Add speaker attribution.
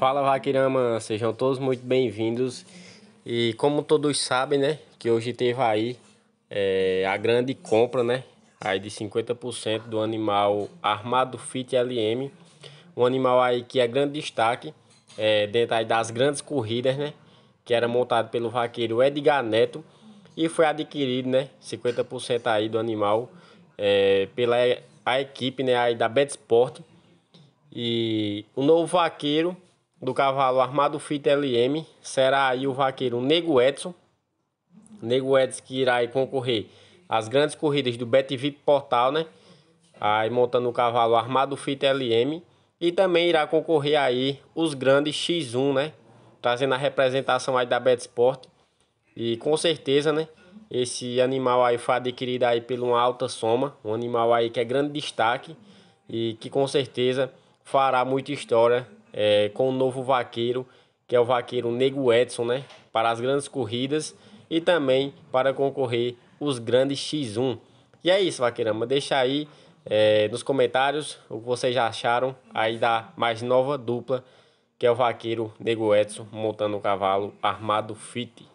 Speaker 1: Fala vaqueirama, sejam todos muito bem-vindos. E como todos sabem, né, que hoje teve aí é, a grande compra, né, aí de 50% do animal Armado Fit LM, um animal aí que é grande destaque é, dentro aí das grandes corridas, né, que era montado pelo vaqueiro Edgar Neto e foi adquirido, né, 50% aí do animal é, pela a equipe, né, aí da Bet E o novo vaqueiro do cavalo armado Fita LM será aí o vaqueiro Nego Edson. Nego Edson que irá concorrer às grandes corridas do BetVip Portal, né? Aí montando o cavalo armado Fita LM. E também irá concorrer aí os grandes X1, né? Trazendo a representação aí da BetSport. E com certeza, né? Esse animal aí foi adquirido aí por uma alta soma. Um animal aí que é grande destaque. E que com certeza fará muita história é, com o novo vaqueiro, que é o vaqueiro Nego Edson, né? Para as grandes corridas e também para concorrer os grandes X1. E é isso, vaqueirama. Deixa aí é, nos comentários o que vocês já acharam aí da mais nova dupla, que é o vaqueiro Nego Edson montando o cavalo armado fit.